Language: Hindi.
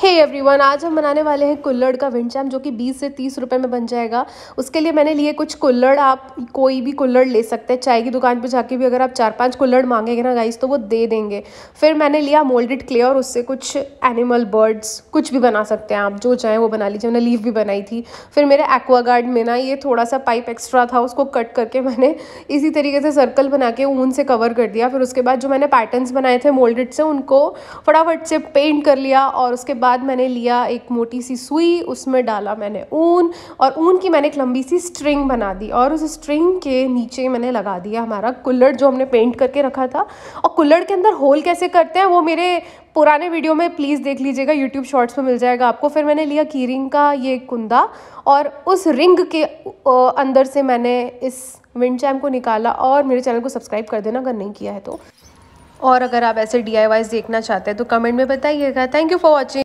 हे hey एवरीवन आज हम बनाने वाले हैं कुल्लड़ का विंड जो कि 20 से 30 रुपए में बन जाएगा उसके लिए मैंने लिए कुछ कुल्लड़ आप कोई भी कुल्लड़ ले सकते हैं चाय की दुकान पे जाके भी अगर आप चार पांच कुल्लड़ मांगेंगे ना गाइस तो वो दे देंगे फिर मैंने लिया मोल्डेड क्ले और उससे कुछ एनिमल बर्ड्स कुछ भी बना सकते हैं आप जो चाहें वो बना लीजिए मैंने लीव भी बनाई थी फिर मेरे एक्वागार्ड में ना ये थोड़ा सा पाइप एक्स्ट्रा था उसको कट करके मैंने इसी तरीके से सर्कल बना के ऊन से कवर कर दिया फिर उसके बाद जो मैंने पैटर्न बनाए थे मोल्डेड से उनको फटाफट से पेंट कर लिया और उसके बाद बाद मैंने लिया एक मोटी सी सुई उसमें डाला मैंने ऊन और ऊन की मैंने एक लंबी सी स्ट्रिंग बना दी और उस स्ट्रिंग के नीचे मैंने लगा दिया हमारा कुल्लड़ जो हमने पेंट करके रखा था और कुल्लड़ के अंदर होल कैसे करते हैं वो मेरे पुराने वीडियो में प्लीज़ देख लीजिएगा यूट्यूब शॉर्ट्स में मिल जाएगा आपको फिर मैंने लिया की रिंग का ये कुंदा और उस रिंग के अंदर से मैंने इस विंड चैम को निकाला और मेरे चैनल को सब्सक्राइब कर देना अगर नहीं किया है तो और अगर आप ऐसे डी देखना चाहते हैं तो कमेंट में बताइएगा थैंक यू फॉर वॉचिंग